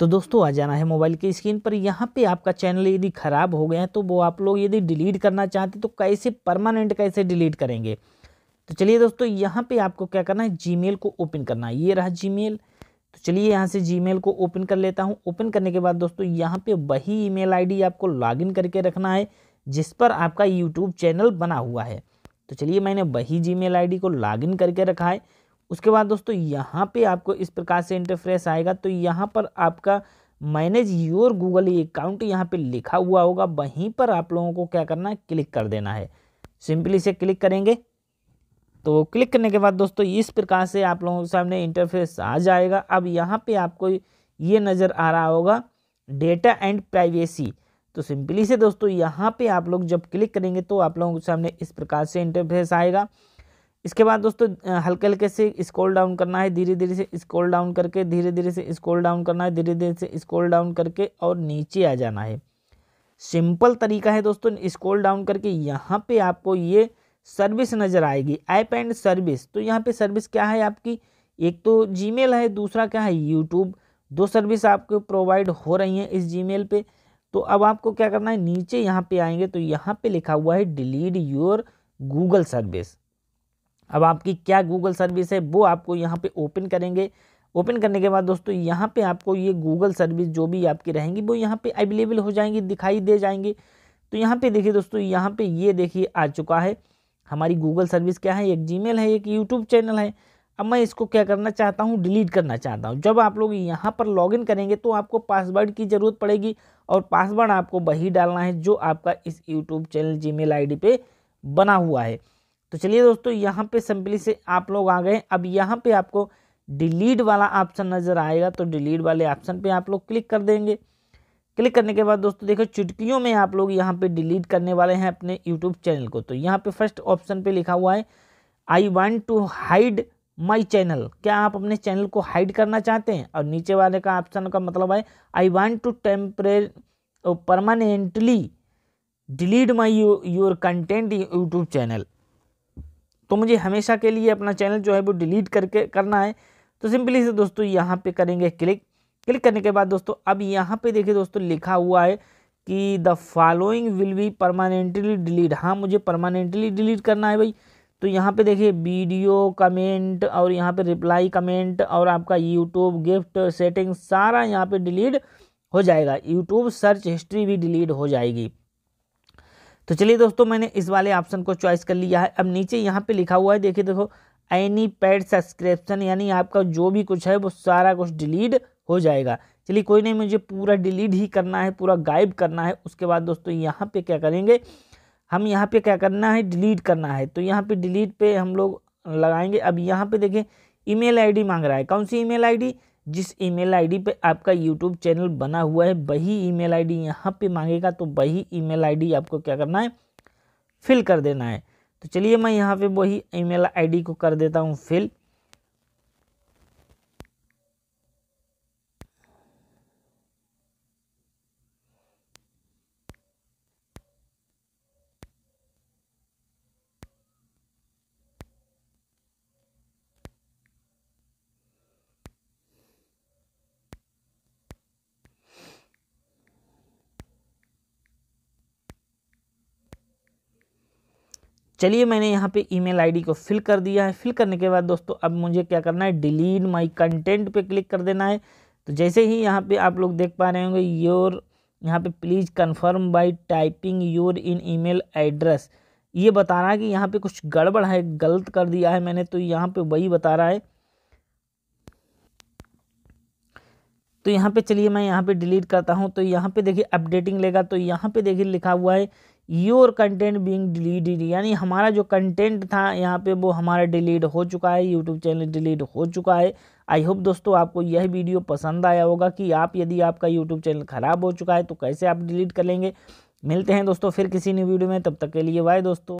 तो दोस्तों आ जाना है मोबाइल की स्क्रीन पर यहाँ पे आपका चैनल यदि ख़राब हो गया है तो वो आप लोग यदि डिलीट करना चाहते तो कैसे परमानेंट कैसे डिलीट करेंगे तो चलिए दोस्तों यहाँ पे आपको क्या करना है जीमेल को ओपन करना है ये रहा जीमेल तो चलिए यहाँ से जीमेल को ओपन कर लेता हूँ ओपन करने के बाद दोस्तों यहाँ पे वही ई मेल आपको लॉग करके रखना है जिस पर आपका यूट्यूब चैनल बना हुआ है तो चलिए मैंने वही जी मेल को लॉग करके रखा है उसके बाद दोस्तों यहाँ पे आपको इस प्रकार से इंटरफ्रेस आएगा तो यहाँ पर आपका मैनेज योर गूगल अकाउंट यहाँ पे लिखा हुआ होगा वहीं पर आप लोगों को क्या करना है क्लिक कर देना है सिंपली से क्लिक करेंगे तो क्लिक करने के बाद दोस्तों इस प्रकार से आप लोगों के सामने इंटरफेस आ जाएगा अब यहाँ पर आपको ये नज़र आ रहा होगा डेटा एंड प्राइवेसी तो सिंपली से दोस्तों यहाँ पे आप लोग जब क्लिक करेंगे तो आप लोगों के सामने इस प्रकार से इंटरफेस आएगा इसके बाद दोस्तों हल्के हल्के से स्क्रॉल डाउन करना है धीरे धीरे से स्क्रॉल डाउन करके धीरे धीरे से स्क्रॉल डाउन करना है धीरे धीरे से स्क्रॉल डाउन करके और नीचे आ जाना है सिंपल तरीका है दोस्तों स्क्रॉल डाउन करके यहाँ पे आपको ये सर्विस नज़र आएगी ऐप एंड सर्विस तो यहाँ पे सर्विस क्या है आपकी एक तो जी है दूसरा क्या है यूट्यूब दो सर्विस आपको प्रोवाइड हो रही हैं इस जी मेल तो अब आपको क्या करना है नीचे यहाँ पर आएंगे तो यहाँ पर लिखा हुआ है डिलीट योर गूगल सर्विस अब आपकी क्या गूगल सर्विस है वो आपको यहाँ पे ओपन करेंगे ओपन करने के बाद दोस्तों यहाँ पे आपको ये गूगल सर्विस जो भी आपकी रहेंगी वो यहाँ पे अवेलेबल हो जाएंगी दिखाई दे जाएंगी तो यहाँ पे देखिए दोस्तों यहाँ पे ये देखिए आ चुका है हमारी गूगल सर्विस क्या है एक जी है एक यूट्यूब चैनल है अब मैं इसको क्या करना चाहता हूँ डिलीट करना चाहता हूँ जब आप लोग यहाँ पर लॉग करेंगे तो आपको पासवर्ड की ज़रूरत पड़ेगी और पासवर्ड आपको वही डालना है जो आपका इस यूट्यूब चैनल जी मेल पे बना हुआ है तो चलिए दोस्तों यहाँ पे सिंपली से आप लोग आ गए अब यहाँ पे आपको डिलीट वाला ऑप्शन नज़र आएगा तो डिलीट वाले ऑप्शन पे आप लोग क्लिक कर देंगे क्लिक करने के बाद दोस्तों देखो चुटकियों में आप लोग यहाँ पे डिलीट करने वाले हैं अपने यूट्यूब चैनल को तो यहाँ पे फर्स्ट ऑप्शन पे लिखा हुआ है I want to hide my channel क्या आप अपने चैनल को हाइड करना चाहते हैं और नीचे वाले का ऑप्शन का मतलब है I want to temporarily permanently delete my your content YouTube channel तो मुझे हमेशा के लिए अपना चैनल जो है वो डिलीट करके करना है तो सिंपली से दोस्तों यहाँ पे करेंगे क्लिक क्लिक करने के बाद दोस्तों अब यहाँ पे देखिए दोस्तों लिखा हुआ है कि the following will be permanently delete हाँ मुझे परमानेंटली डिलीट करना है भाई तो यहाँ पे देखिए वीडियो कमेंट और यहाँ पे रिप्लाई कमेंट और आपका यूट्यूब गिफ्ट सेटिंग सारा यहाँ पे डिलीट हो जाएगा यूट्यूब सर्च हिस्ट्री भी डिलीट हो जाएगी तो चलिए दोस्तों मैंने इस वाले ऑप्शन को चॉइस कर लिया है अब नीचे यहाँ पे लिखा हुआ है देखिए देखो एनी पैड सब्सक्रिप्शन यानी आपका जो भी कुछ है वो सारा कुछ डिलीट हो जाएगा चलिए कोई नहीं मुझे पूरा डिलीट ही करना है पूरा गायब करना है उसके बाद दोस्तों यहाँ पे क्या करेंगे हम यहाँ पे क्या करना है डिलीट करना है तो यहाँ पे डिलीट पे हम लोग लगाएंगे अब यहाँ पे देखें ईमेल आईडी मांग रहा है कौन सी ईमेल आईडी जिस ईमेल आईडी पे आपका यूट्यूब चैनल बना हुआ है वही ईमेल आईडी यहाँ पर मांगेगा तो वही ईमेल आईडी आपको क्या करना है फिल कर देना है तो चलिए मैं यहाँ पे वही ईमेल आईडी को कर देता हूँ फिल चलिए मैंने यहाँ पे ईमेल आईडी को फिल कर दिया है फिल करने के बाद दोस्तों अब मुझे क्या करना है डिलीट माई कंटेंट पे क्लिक कर देना है तो जैसे ही यहाँ पे आप लोग देख पा रहे होंगे योर यहाँ पे please confirm by typing your in email address ये बता रहा है कि यहाँ पे कुछ गड़बड़ है गलत कर दिया है मैंने तो यहाँ पर वही बता रहा है तो यहाँ पे चलिए मैं यहाँ पे डिलीट करता हूँ तो यहाँ पे देखिए अपडेटिंग लेगा तो यहाँ पे देखिए लिखा हुआ है योर कंटेंट बींग डिलीटेड यानी हमारा जो कंटेंट था यहाँ पे वो हमारा डिलीट हो चुका है यूट्यूब चैनल डिलीट हो चुका है आई होप दोस्तों आपको यह वीडियो पसंद आया होगा कि आप यदि आपका यूट्यूब चैनल ख़राब हो चुका है तो कैसे आप डिलीट कर लेंगे मिलते हैं दोस्तों फिर किसी न्यू वीडियो में तब तक के लिए बाय दोस्तों